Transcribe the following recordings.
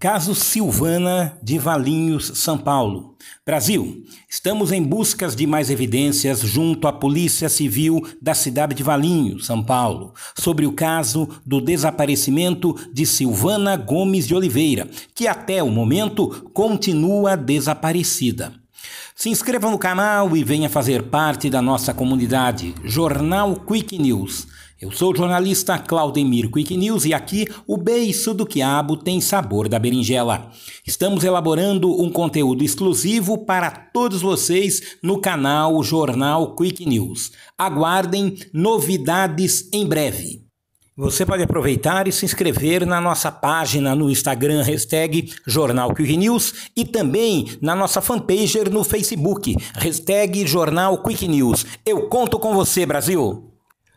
Caso Silvana de Valinhos, São Paulo. Brasil, estamos em buscas de mais evidências junto à Polícia Civil da cidade de Valinhos, São Paulo, sobre o caso do desaparecimento de Silvana Gomes de Oliveira, que até o momento continua desaparecida. Se inscreva no canal e venha fazer parte da nossa comunidade Jornal Quick News. Eu sou o jornalista Claudemir Quick News e aqui o beiço do quiabo tem sabor da berinjela. Estamos elaborando um conteúdo exclusivo para todos vocês no canal Jornal Quick News. Aguardem novidades em breve. Você pode aproveitar e se inscrever na nossa página no Instagram, hashtag Jornal Quick News, e também na nossa fanpage no Facebook, hashtag Jornal Quick News. Eu conto com você, Brasil!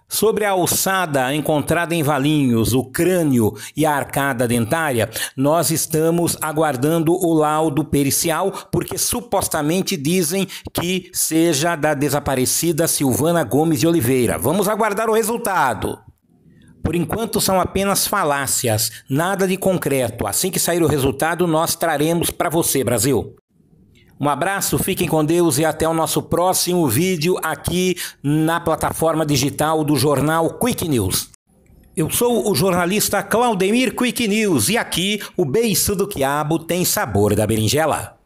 Sobre a alçada encontrada em Valinhos, o crânio e a arcada dentária, nós estamos aguardando o laudo pericial, porque supostamente dizem que seja da desaparecida Silvana Gomes de Oliveira. Vamos aguardar o resultado. Por enquanto são apenas falácias, nada de concreto. Assim que sair o resultado, nós traremos para você, Brasil. Um abraço, fiquem com Deus e até o nosso próximo vídeo aqui na plataforma digital do jornal Quick News. Eu sou o jornalista Claudemir Quick News e aqui o beiço do quiabo tem sabor da berinjela.